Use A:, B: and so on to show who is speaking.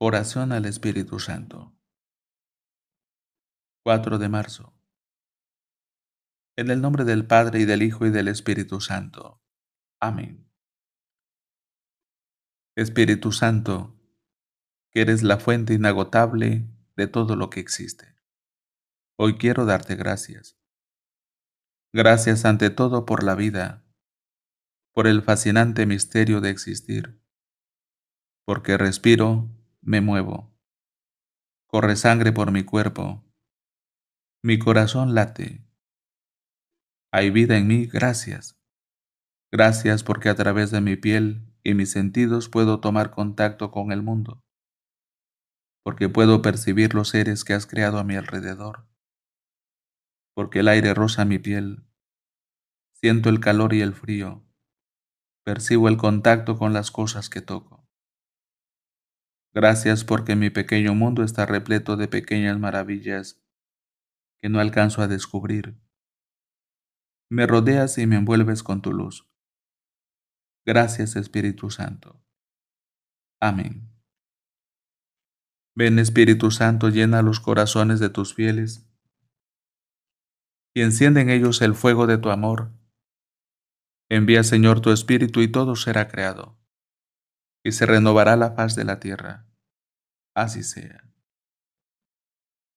A: Oración al Espíritu Santo. 4 de marzo. En el nombre del Padre y del Hijo y del Espíritu Santo. Amén.
B: Espíritu Santo, que eres la fuente inagotable de todo lo que existe. Hoy quiero darte gracias. Gracias ante todo por la vida, por el fascinante misterio de existir, porque respiro me muevo. Corre sangre por mi cuerpo. Mi corazón late. Hay vida en mí, gracias. Gracias porque a través de mi piel y mis sentidos puedo tomar contacto con el mundo. Porque puedo percibir los seres que has creado a mi alrededor. Porque el aire roza mi piel. Siento el calor y el frío. Percibo el contacto con las cosas que toco. Gracias porque mi pequeño mundo está repleto de pequeñas maravillas que no alcanzo a descubrir. Me rodeas y me envuelves con tu luz. Gracias Espíritu Santo. Amén. Ven Espíritu Santo, llena los corazones de tus fieles y enciende en ellos el fuego de tu amor. Envía Señor tu Espíritu y todo será creado y
A: se renovará la paz de la tierra. Así sea.